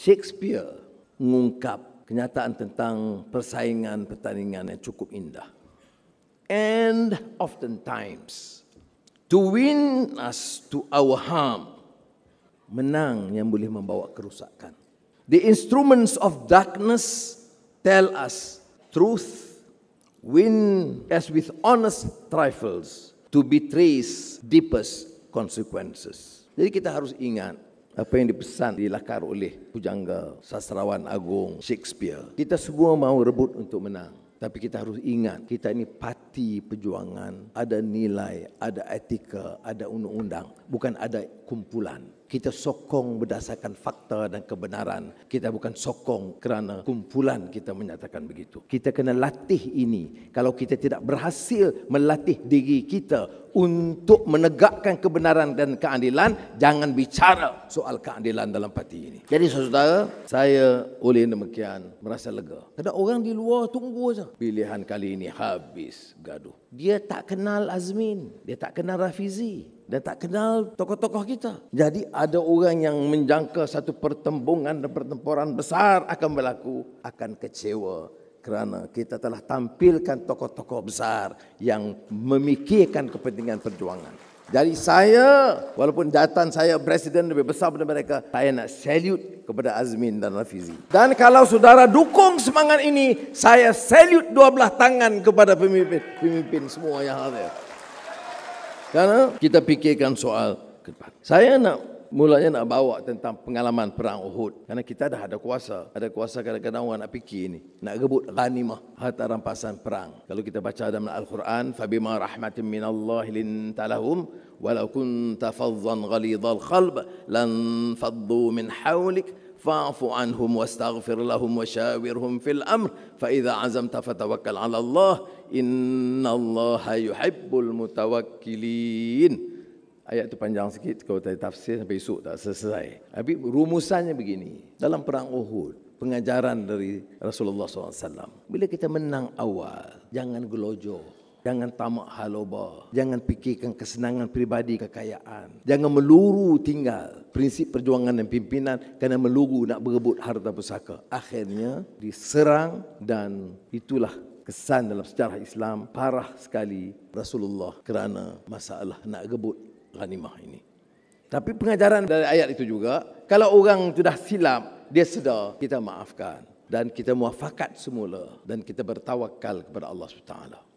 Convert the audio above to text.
Shakespeare mengungkap kenyataan tentang persaingan pertandingan yang cukup indah. And oftentimes, to win us to our harm, menang yang boleh membawa kerusakan. The instruments of darkness tell us truth, win as with honest trifles to betray deepest consequences. Jadi kita harus ingat, apa yang dipesan dilakar oleh pujangga sastrawan agung Shakespeare. Kita semua mahu rebut untuk menang. Tapi kita harus ingat, kita ini parti perjuangan, ada nilai, ada etika, ada undang-undang. Bukan ada kumpulan. Kita sokong berdasarkan fakta dan kebenaran. Kita bukan sokong kerana kumpulan kita menyatakan begitu. Kita kena latih ini. Kalau kita tidak berhasil melatih diri kita untuk menegakkan kebenaran dan keadilan jangan bicara soal keadilan dalam parti ini. Jadi saudara, saya oleh demikian merasa lega. Ada orang di luar tunggu saja. Pilihan kali ini habis gaduh. Dia tak kenal Azmin, dia tak kenal Rafizi, dia tak kenal tokoh-tokoh kita. Jadi ada orang yang menjangka satu pertembungan dan pertempuran besar akan berlaku, akan kecewa kerana kita telah tampilkan tokoh-tokoh besar yang memikirkan kepentingan perjuangan. Jadi saya, walaupun jatan saya presiden lebih besar daripada mereka, saya nak salut kepada Azmin dan Rafizi. Dan kalau saudara dukung semangat ini, saya salut dua belah tangan kepada pemimpin, pemimpin semua yang hadir. Karena kita fikirkan soal ke depan. Saya nak mulanya nak bawa tentang pengalaman perang Uhud. Karena kita dah ada kuasa. Ada kuasa kadang-kadang orang nak fikir ni. Nak rebut ghanimah. Harta rampasan perang. Kalau kita baca dalam Al-Quran. فَبِمَا رَحْمَةٍ مِّنَ اللَّهِ لِنْتَ لَهُمْ وَلَوْ كُنْتَ فَضَّاً غَلِيظَ الْقَلْبِ لَنْ فَضُّوا مِنْ حَوْلِكَ فاعف عنهم واستغفر لهم وشاورهم في الامر فاذا عزمت فتوكل على الله ان الله يحب Ayat itu panjang sikit kalau tadi tafsir sampai esok tak selesai. Tapi rumusannya begini. Dalam perang Uhud, pengajaran dari Rasulullah SAW. Bila kita menang awal, jangan gelojo. Jangan tamak haloba. Jangan fikirkan kesenangan pribadi, kekayaan. Jangan meluru tinggal prinsip perjuangan dan pimpinan kerana meluru nak berebut harta pusaka. Akhirnya diserang dan itulah kesan dalam sejarah Islam parah sekali Rasulullah kerana masalah nak gebut ghanimah ini. Tapi pengajaran dari ayat itu juga, kalau orang sudah silap, dia sedar, kita maafkan. Dan kita muafakat semula. Dan kita bertawakal kepada Allah SWT.